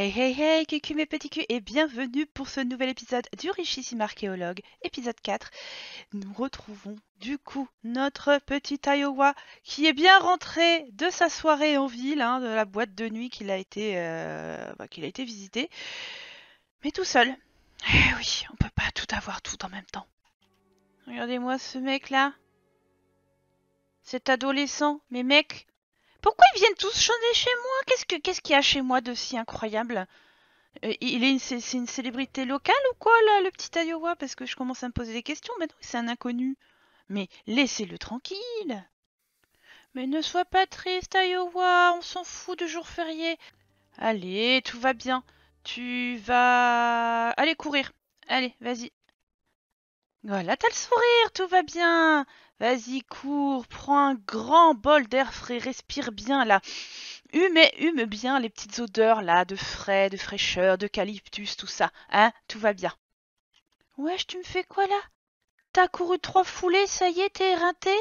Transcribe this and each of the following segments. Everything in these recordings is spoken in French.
Hey hey hey, cucu mes petits culs et bienvenue pour ce nouvel épisode du Richissime Archéologue, épisode 4. Nous retrouvons du coup notre petit Iowa qui est bien rentré de sa soirée en ville, hein, de la boîte de nuit qu'il a été, euh, bah, qu'il a été visité, mais tout seul. Eh oui, on peut pas tout avoir tout en même temps. Regardez-moi ce mec là. Cet adolescent, mais mec, pourquoi ils viennent tous chanter chez moi Qu'est-ce que qu'est-ce qu'il y a chez moi de si incroyable euh, Il est c'est une célébrité locale ou quoi là, le petit Iowa Parce que je commence à me poser des questions. Mais non, c'est un inconnu. Mais laissez-le tranquille. Mais ne sois pas triste, Iowa. On s'en fout de jour fériés. Allez, tout va bien. Tu vas Allez, courir. Allez, vas-y. Voilà, t'as le sourire, tout va bien. Vas-y, cours, prends un grand bol d'air frais, respire bien là. Hume, hume bien les petites odeurs là, de frais, de fraîcheur, d'eucalyptus, tout ça. Hein, tout va bien. Wesh, tu me fais quoi là T'as couru trois foulées, ça y est, t'es éreinté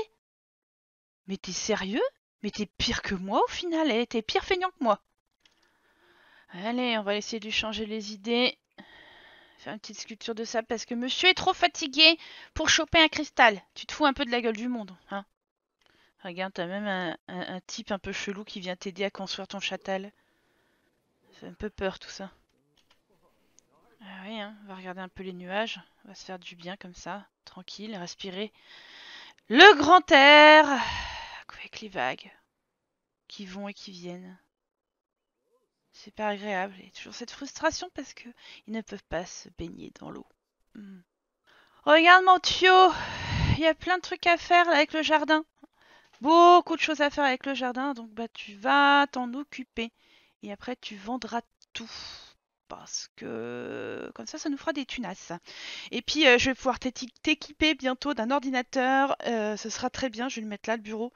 Mais t'es sérieux Mais t'es pire que moi au final, eh, t'es pire feignant que moi. Allez, on va essayer de lui changer les idées faire une petite sculpture de sable parce que monsieur est trop fatigué pour choper un cristal. Tu te fous un peu de la gueule du monde, hein Regarde, t'as même un, type un peu chelou qui vient t'aider à construire ton châtel. C'est un peu peur tout ça. Ah oui, hein, on va regarder un peu les nuages. On va se faire du bien comme ça, tranquille, respirer. Le grand air Avec les vagues qui vont et qui viennent. C'est pas agréable. Et toujours cette frustration parce que ils ne peuvent pas se baigner dans l'eau. Hmm. Regarde mon tuyau. Il y a plein de trucs à faire avec le jardin. Beaucoup de choses à faire avec le jardin. Donc bah tu vas t'en occuper. Et après tu vendras tout parce que comme ça, ça nous fera des tunasses. Et puis, euh, je vais pouvoir t'équiper bientôt d'un ordinateur. Euh, ce sera très bien, je vais le mettre là, le bureau,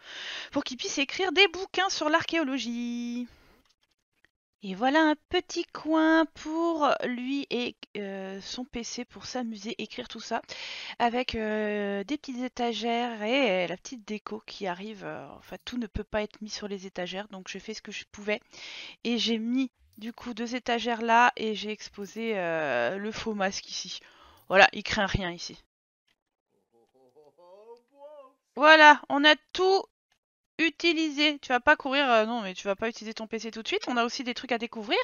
pour qu'il puisse écrire des bouquins sur l'archéologie. Et voilà un petit coin pour lui et euh, son PC pour s'amuser, écrire tout ça, avec euh, des petites étagères et euh, la petite déco qui arrive. enfin, tout ne peut pas être mis sur les étagères, donc j'ai fait ce que je pouvais. Et j'ai mis du coup deux étagères là et j'ai exposé le faux masque ici. Voilà, il craint rien ici. Voilà, on a tout utiliser. Tu vas pas courir, euh, non, mais tu vas pas utiliser ton PC tout de suite. On a aussi des trucs à découvrir.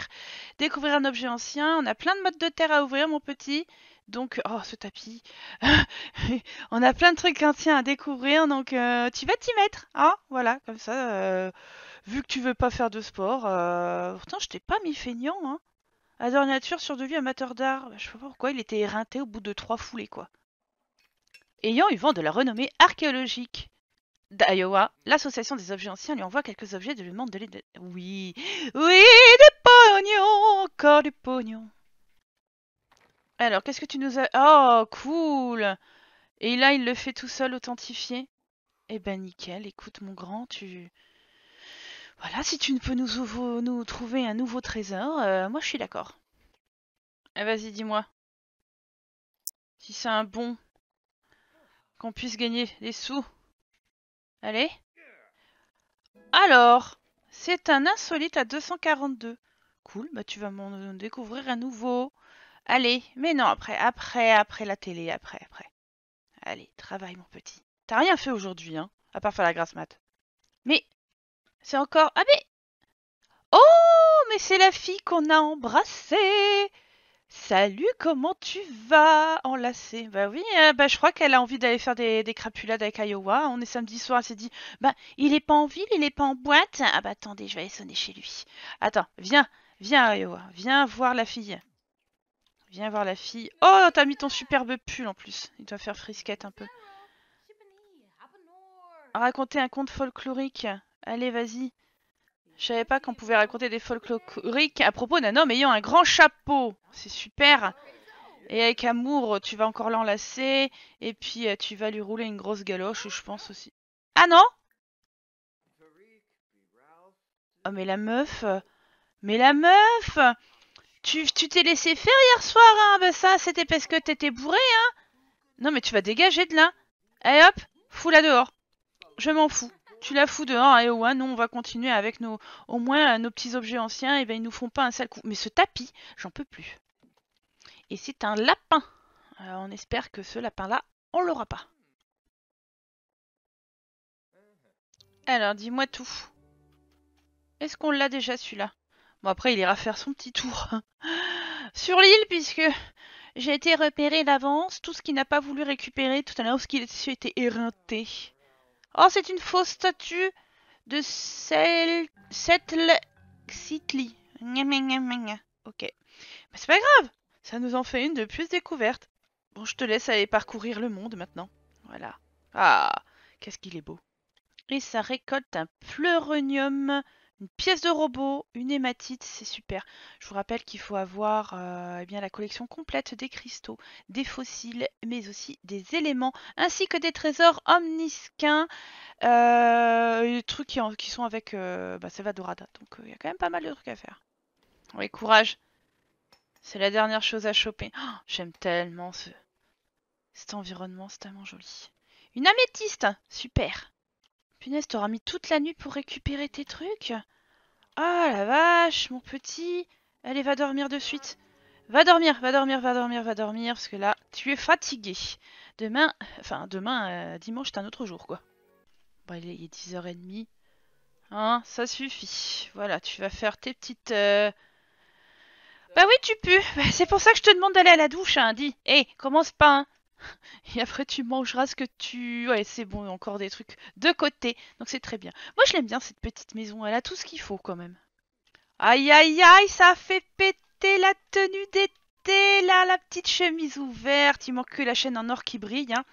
Découvrir un objet ancien. On a plein de modes de terre à ouvrir, mon petit. Donc, oh, ce tapis. on a plein de trucs anciens à découvrir. Donc, euh, tu vas t'y mettre. Ah, voilà, comme ça. Euh, vu que tu veux pas faire de sport. pourtant, je t'ai pas mis feignant. Hein. Adore nature, vie amateur d'art. Bah, je sais pas pourquoi, il était éreinté au bout de trois foulées, quoi. Ayant eu vent de la renommée archéologique d'Iowa, l'association des objets anciens lui envoie quelques objets de lui demande de les... Oui, oui, des pognons encore des pognon. Alors, qu'est-ce que tu nous as... Oh, cool Et là, il le fait tout seul, authentifié. Eh ben, nickel. Écoute, mon grand, tu... Voilà, si tu ne peux nous, nous trouver un nouveau trésor, euh, moi, je suis d'accord. Eh, vas-y, dis-moi. Si c'est un bon... Qu'on puisse gagner des sous. Allez. Alors, c'est un insolite à 242. Cool, bah tu vas m'en découvrir un nouveau. Allez, mais non, après, après, après la télé, après, après. Allez, travaille mon petit. T'as rien fait aujourd'hui, hein, à part faire la grasse mat. Mais, c'est encore... Ah mais... Oh, mais c'est la fille qu'on a embrassée Salut, comment tu vas Enlacée. Bah oui, hein, bah, je crois qu'elle a envie d'aller faire des, des crapulades avec Iowa. On est samedi soir, elle s'est dit Bah, il est pas en ville, il est pas en boîte. Ah bah attendez, je vais aller sonner chez lui. Attends, viens, viens Iowa, viens voir la fille. Viens voir la fille. Oh, t'as mis ton superbe pull en plus. Il doit faire frisquette un peu. Raconter un conte folklorique. Allez, vas-y. Je savais pas qu'on pouvait raconter des folkloriques à propos d'un homme ayant un grand chapeau. C'est super. Et avec amour, tu vas encore l'enlacer. Et puis, euh, tu vas lui rouler une grosse galoche, je pense aussi. Ah non Oh, mais la meuf. Euh, mais la meuf Tu t'es laissé faire hier soir, hein Ben ça, c'était parce que t'étais bourré, hein Non, mais tu vas dégager de là. Allez hop, fous là dehors. Je m'en fous tu la fous dehors à hein, ouais nous on va continuer avec nos, au moins euh, nos petits objets anciens, et ben ils nous font pas un sale coup. Mais ce tapis, j'en peux plus. Et c'est un lapin. Alors, euh, on espère que ce lapin-là, on l'aura pas. Alors, dis-moi tout. Est-ce qu'on l'a déjà celui-là Bon, après, il ira faire son petit tour. Sur l'île, puisque j'ai été repéré d'avance tout ce qu'il n'a pas voulu récupérer tout à l'heure, ce qu'il été éreinté. Oh, c'est une fausse statue de Setlexitli. Settlexitli. Ok. Mais bah, c'est pas grave. Ça nous en fait une de plus découverte. Bon, je te laisse aller parcourir le monde maintenant. Voilà. Ah, qu'est-ce qu'il est beau. Et ça récolte un pleuronium une pièce de robot, une hématite, c'est super. Je vous rappelle qu'il faut avoir euh, eh bien, la collection complète des cristaux, des fossiles, mais aussi des éléments, ainsi que des trésors omnisquins, euh, trucs qui, sont avec euh, bah, Vadorada. Donc euh, il y a quand même pas mal de trucs à faire. Oui, courage. C'est la dernière chose à choper. Oh, j'aime tellement ce... cet environnement, c'est tellement joli. Une améthyste Super Punaise, t'auras mis toute la nuit pour récupérer tes trucs Ah la vache, mon petit Allez, va dormir de suite. Va dormir, va dormir, va dormir, va dormir, parce que là, tu es fatigué. Demain, enfin demain, euh, dimanche, c'est un autre jour, quoi. Bon, il est 10h30. Hein, ça suffit. Voilà, tu vas faire tes petites... Euh, bah oui, tu pues. Bah, c'est pour ça que je te demande d'aller à la douche, hein, dis. Hé, eh, commence pas, hein. Et après, tu mangeras ce que tu. Ouais, c'est bon, encore des trucs de côté. Donc, c'est très bien. Moi, je l'aime bien, cette petite maison. Elle a tout ce qu'il faut, quand même. Aïe, aïe, aïe, ça fait péter la tenue d'été, là, la petite chemise ouverte. Il manque que la chaîne en or qui brille, hein.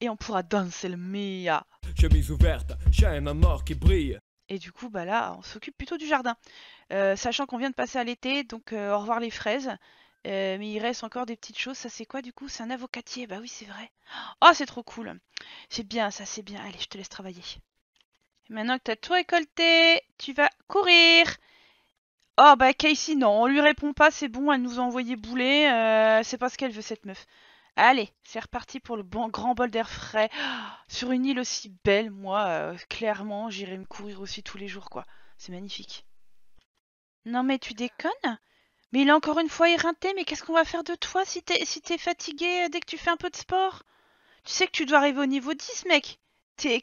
Et on pourra danser le mea. Chemise ouverte, chaîne en or qui brille. Et du coup, bah là, on s'occupe plutôt du jardin. Euh, sachant qu'on vient de passer à l'été, donc euh, au revoir les fraises. Euh, mais il reste encore des petites choses. Ça, c'est quoi du coup C'est un avocatier. Bah oui, c'est vrai. Oh, c'est trop cool. C'est bien, ça, c'est bien. Allez, je te laisse travailler. Maintenant que t'as tout récolté, tu vas courir. Oh, bah Casey, non, on lui répond pas. C'est bon, elle nous a envoyé bouler. Euh, c'est pas ce qu'elle veut, cette meuf. Allez, c'est reparti pour le bon, grand bol d'air frais. sur une île aussi belle, moi, euh, clairement, j'irai me courir aussi tous les jours, quoi. C'est magnifique. Non mais tu déconnes mais il est encore une fois éreinté, mais qu'est-ce qu'on va faire de toi si t'es fatigué euh, dès que tu fais un peu de sport Tu sais que tu dois arriver au niveau 10, mec T'es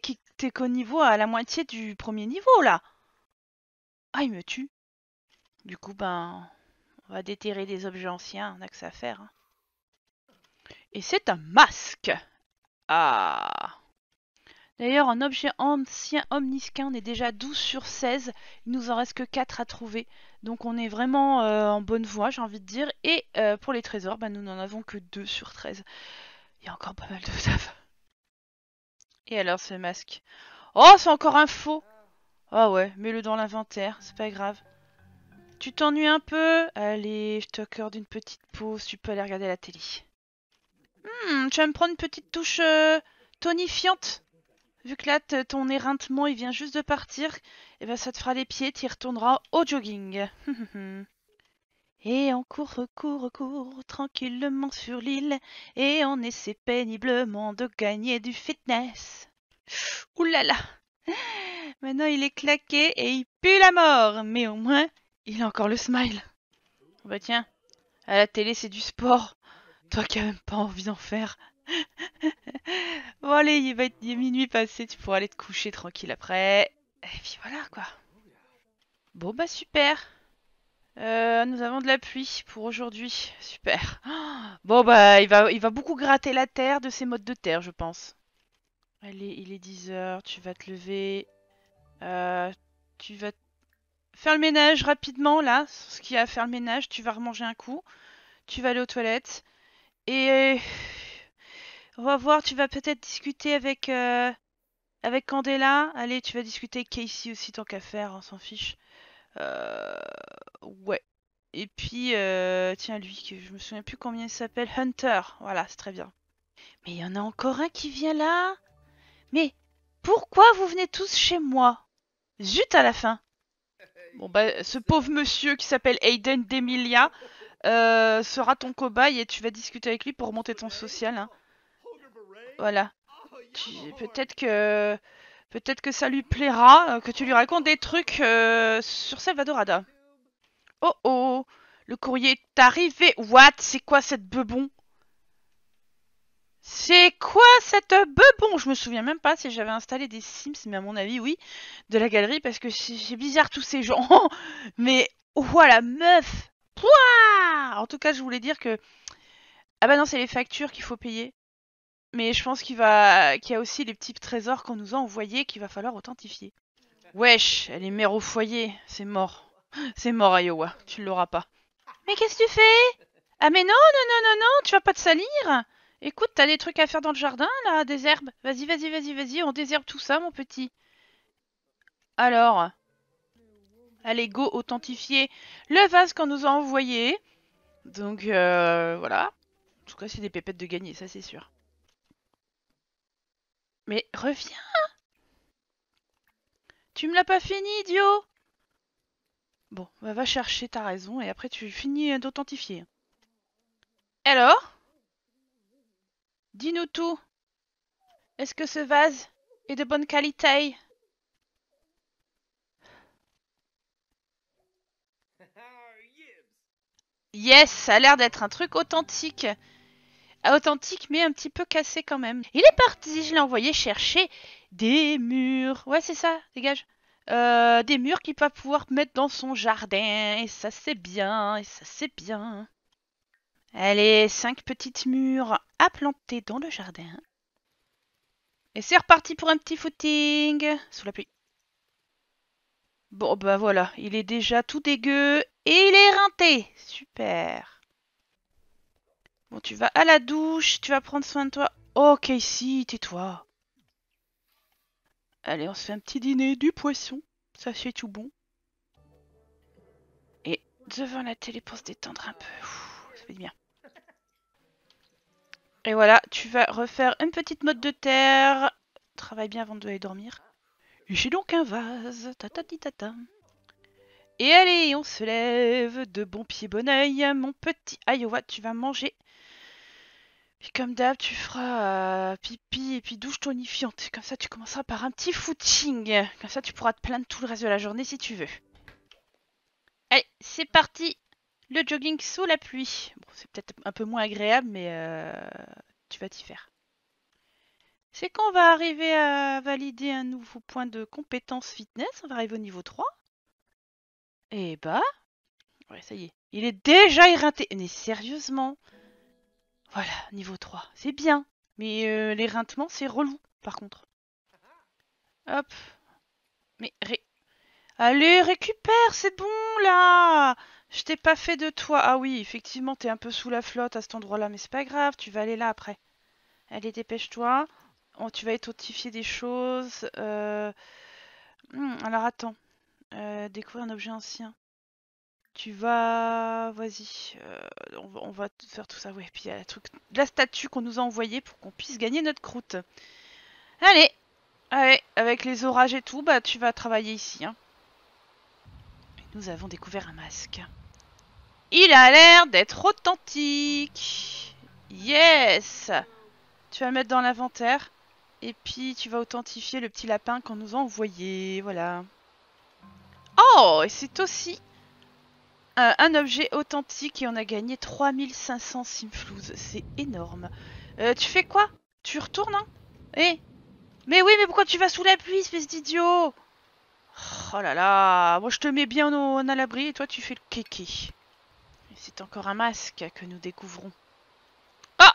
qu'au niveau à la moitié du premier niveau, là Ah, il me tue Du coup, ben... On va déterrer des objets anciens, on n'a que ça à faire. Hein. Et c'est un masque Ah D'ailleurs, en objet ancien omnisquin, on est déjà 12 sur 16. Il nous en reste que 4 à trouver. Donc on est vraiment euh, en bonne voie, j'ai envie de dire. Et euh, pour les trésors, bah, nous n'en avons que 2 sur 13. Il y a encore pas mal de taf. Et alors ce masque Oh, c'est encore un faux Ah oh, ouais, mets-le dans l'inventaire, c'est pas grave. Tu t'ennuies un peu Allez, je t'accorde une petite pause, tu peux aller regarder la télé. Hmm, tu vas me prendre une petite touche euh, tonifiante vu que là ton éreintement il vient juste de partir, et eh ben ça te fera les pieds, tu retourneras au jogging. et on court, court, court tranquillement sur l'île, et on essaie péniblement de gagner du fitness. Oulala Maintenant il est claqué et il pue la mort, mais au moins il a encore le smile. Bah tiens, à la télé c'est du sport, toi qui as même pas envie d'en faire bon allez, il va être minuit passé, tu pourras aller te coucher tranquille après. Et puis voilà quoi. Bon bah super. Euh, nous avons de la pluie pour aujourd'hui. Super. bon bah il va, il va beaucoup gratter la terre de ses modes de terre je pense. Allez, il est 10h, tu vas te lever. Euh, tu vas faire le ménage rapidement là, ce qu'il y a à faire le ménage. Tu vas remanger un coup. Tu vas aller aux toilettes. Et on va voir, tu vas peut-être discuter avec, euh, avec Candela. Allez, tu vas discuter avec Casey aussi, tant qu'à faire, on s'en fiche. Euh, ouais. Et puis, euh, tiens, lui, que je me souviens plus combien il s'appelle. Hunter. Voilà, c'est très bien. Mais il y en a encore un qui vient là. Mais pourquoi vous venez tous chez moi Zut à la fin. Bon, bah, ce pauvre monsieur qui s'appelle Aiden Demilia sera ton cobaye et tu vas discuter avec lui pour remonter ton social. Hein. Voilà. Oh, peut-être que peut-être que ça lui plaira, euh, que tu lui racontes des trucs euh, sur Salvadorada. Oh oh, le courrier est arrivé. What C'est quoi cette bebon c'est quoi cette bebon Je me souviens même pas si j'avais installé des Sims, mais à mon avis, oui, de la galerie, parce que c'est bizarre tous ces gens. mais, voilà, meuf Pouah En tout cas, je voulais dire que... Ah bah non, c'est les factures qu'il faut payer. Mais je pense qu'il va, qu'il y a aussi les petits trésors qu'on nous a envoyés qu'il va falloir authentifier. Wesh, elle est mère au foyer, c'est mort. C'est mort, Iowa, tu l'auras pas. Mais qu'est-ce que tu fais Ah mais non, non, non, non, non, tu vas pas te salir Écoute, t'as des trucs à faire dans le jardin, là, des herbes. Vas-y, vas-y, vas-y, vas-y, on désherbe tout ça, mon petit. Alors, allez, go, authentifier le vase qu'on nous a envoyé. Donc, euh, voilà. En tout cas, c'est des pépettes de gagner, ça c'est sûr. Mais reviens Tu me l'as pas fini, idiot Bon, va chercher ta raison et après tu finis d'authentifier. Alors Dis-nous tout. Est-ce que ce vase est de bonne qualité ah, Yes, ça a l'air d'être un truc authentique authentique, mais un petit peu cassé quand même. Il est parti, je l'ai envoyé chercher des murs. Ouais, c'est ça, dégage. Euh, des murs qu'il va pouvoir mettre dans son jardin. Et ça, c'est bien. Et ça, c'est bien. Allez, cinq petites murs à planter dans le jardin. Et c'est reparti pour un petit footing sous la pluie. Bon, bah voilà, il est déjà tout dégueu et il est renté Super. Bon, tu vas à la douche, tu vas prendre soin de toi. Ok, oh, si tais-toi. Allez, on se fait un petit dîner du poisson. Ça, fait tout bon. Et devant la télé pour se détendre un peu. ça fait bien. Et voilà, tu vas refaire une petite mode de terre. Travaille bien avant de aller dormir. J'ai donc un vase. ta. Et allez, on se lève de bon pied, bon oeil. Mon petit Iowa, tu vas manger et comme d'hab, tu feras euh, pipi et puis douche tonifiante. Comme ça, tu commenceras par un petit footing. Comme ça, tu pourras te plaindre tout le reste de la journée si tu veux. Allez, c'est parti Le jogging sous la pluie. Bon, c'est peut-être un peu moins agréable, mais euh, tu vas t'y faire. C'est quand on va arriver à valider un nouveau point de compétence fitness. On va arriver au niveau 3. Et eh bah... Ouais, ça y est. Il est déjà éreinté. Mais sérieusement voilà, niveau 3. C'est bien. Mais euh, l'éreintement, c'est relou, par contre. Hop. Mais ré... Allez, récupère, c'est bon, là Je t'ai pas fait de toi. Ah oui, effectivement, t'es un peu sous la flotte à cet endroit-là, mais c'est pas grave, tu vas aller là après. Allez, dépêche-toi. Oh, tu vas identifier des choses. Euh, hmm, alors, attends. découvre euh, découvrir un objet ancien. Tu vas. Vas-y, euh, on, va, faire tout ça. Ouais, puis il y a la, truc... la statue qu'on nous a envoyée pour qu'on puisse gagner notre croûte. Allez Allez, avec les orages et tout, bah tu vas travailler ici. Hein. Nous avons découvert un masque. Il a l'air d'être authentique Yes Tu vas le mettre dans l'inventaire. Et puis tu vas authentifier le petit lapin qu'on nous a envoyé, voilà. Oh, et c'est aussi euh, un objet authentique et on a gagné 3500 simflouz. C'est énorme. Euh, tu fais quoi Tu retournes, hein Eh Mais oui, mais pourquoi tu vas sous la pluie, espèce d'idiot Oh là là Moi, je te mets bien au, à l'abri et toi, tu fais le kéké. C'est encore un masque que nous découvrons. Ah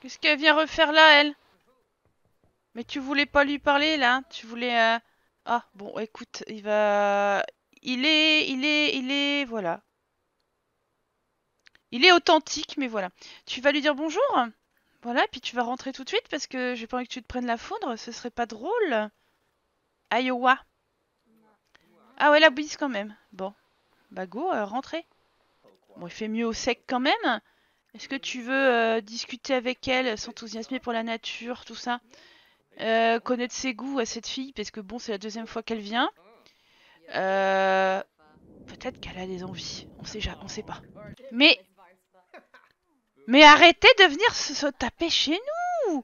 Qu'est-ce qu'elle vient refaire là, elle Mais tu voulais pas lui parler, là hein Tu voulais... Euh, ah, bon, écoute, il va il est, il est, il est, voilà. Il est authentique, mais voilà. Tu vas lui dire bonjour Voilà, puis tu vas rentrer tout de suite parce que j'ai pas envie que tu te prennes la foudre, ce serait pas drôle. Iowa. Ah ouais, la bise quand même. Bon. Bah go, euh, rentrez. Bon, il fait mieux au sec quand même. Est-ce que tu veux euh, discuter avec elle, s'enthousiasmer pour la nature, tout ça euh, Connaître ses goûts à cette fille, parce que bon, c'est la deuxième fois qu'elle vient. Euh, peut-être qu'elle a des envies. On sait, on sait pas. Mais... Mais arrêtez de venir se, taper chez nous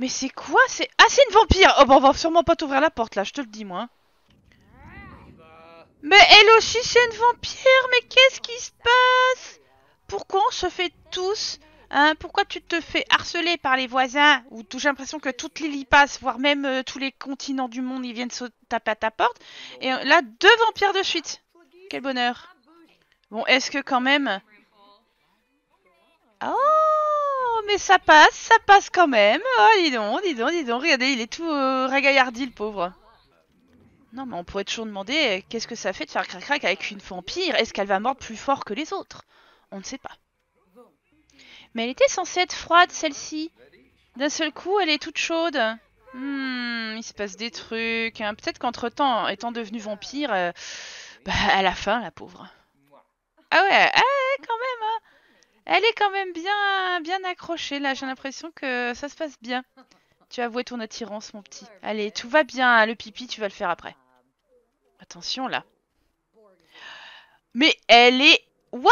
Mais c'est quoi C'est... Ah, c'est une vampire Oh, bah on va sûrement pas t'ouvrir la porte, là. Je te le dis, moi. Hein. Mais elle aussi, c'est une vampire Mais qu'est-ce qui se passe Pourquoi on se fait tous Hein, pourquoi tu te fais harceler par les voisins ou j'ai l'impression que toute l'île y passe, voire même euh, tous les continents du monde, ils viennent se taper à ta porte. Et euh, là, deux vampires de suite. Quel bonheur. Bon, est-ce que quand même... Oh, mais ça passe, ça passe quand même. Oh, dis donc, dis donc, dis donc. Regardez, il est tout euh, le pauvre. Non, mais on pourrait toujours demander euh, qu'est-ce que ça fait de faire crac-crac avec une vampire Est-ce qu'elle va mordre plus fort que les autres On ne sait pas. Mais elle était censée être froide, celle-ci. D'un seul coup, elle est toute chaude. Hmm, il se passe des trucs. Hein. Peut-être qu'entre-temps, étant devenue vampire, euh, bah, elle a faim, la pauvre. Ah ouais, ah, quand même. Hein. Elle est quand même bien, bien accrochée, là. J'ai l'impression que ça se passe bien. Tu as avoué ton attirance, mon petit. Allez, tout va bien. Le pipi, tu vas le faire après. Attention, là. Mais elle est... waouh!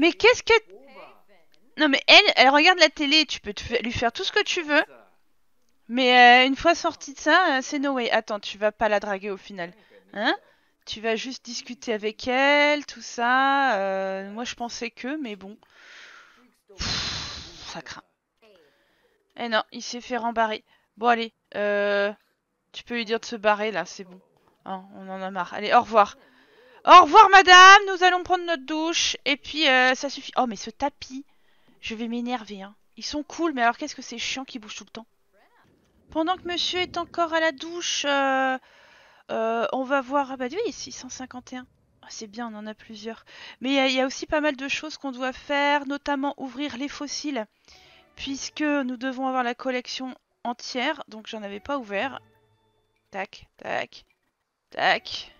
Mais qu'est-ce que... Non mais elle, elle regarde la télé, tu peux lui faire tout ce que tu veux. Mais euh, une fois sortie de ça, euh, c'est no way. Attends, tu vas pas la draguer au final. Hein Tu vas juste discuter avec elle, tout ça. Euh, moi je pensais que, mais bon. ça craint. Eh non, il s'est fait rembarrer. Bon allez, tu peux lui dire de se barrer là, c'est bon. Hein, on en a marre. Allez, au revoir. Au revoir madame, nous allons prendre notre douche. Et puis euh, ça suffit. Oh mais ce tapis, je vais m'énerver. Hein. Ils sont cool, mais alors qu'est-ce que c'est chiant qui bougent tout le temps. Pendant que monsieur est encore à la douche, euh, euh, on va voir... Ah bah oui, 651. Ah, c'est bien, on en a plusieurs. Mais il y, a aussi pas mal de choses qu'on doit faire, notamment ouvrir les fossiles. Puisque nous devons avoir la collection entière, donc j'en avais pas ouvert. Tac, tac, tac.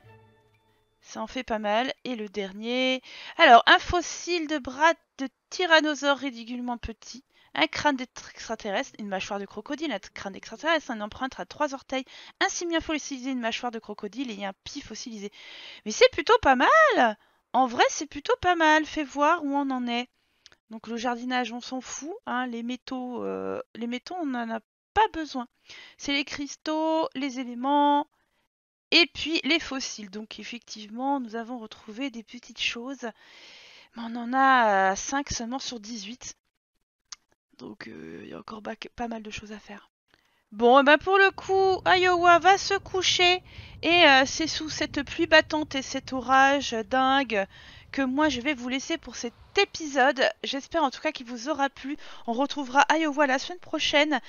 Ça en fait pas mal. Et le dernier. Alors, un fossile de bras de tyrannosaure ridiculement petit. Un crâne d'extraterrestre, une mâchoire de crocodile, un crâne d'extraterrestre, un empreinte à trois orteils, un simien fossilisé, une mâchoire de crocodile et un pif fossilisé. Mais c'est plutôt pas mal En vrai, c'est plutôt pas mal. Fais voir où on en est. Donc le jardinage, on s'en fout. Hein. Les métaux, euh, les métaux, on n'en a pas besoin. C'est les cristaux, les éléments, et puis les fossiles. Donc effectivement, nous avons retrouvé des petites choses. Mais on en a 5 euh, seulement sur 18. Donc euh, il y a encore pas mal de choses à faire. Bon, et eh ben pour le coup, Iowa va se coucher. Et euh, c'est sous cette pluie battante et cet orage dingue que moi je vais vous laisser pour cet épisode. J'espère en tout cas qu'il vous aura plu. On retrouvera Iowa la semaine prochaine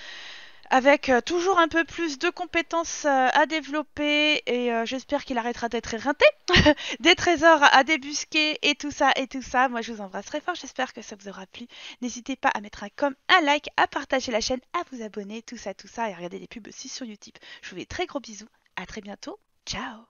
avec euh, toujours un peu plus de compétences euh, à développer et euh, j'espère qu'il arrêtera d'être éreinté, des trésors à débusquer et tout ça et tout ça. Moi je vous embrasse très fort, j'espère que ça vous aura plu. N'hésitez pas à mettre un comme, un like, à partager la chaîne, à vous abonner, tout ça, tout ça et à regarder les pubs aussi sur YouTube. Je vous fais très gros bisous, à très bientôt, ciao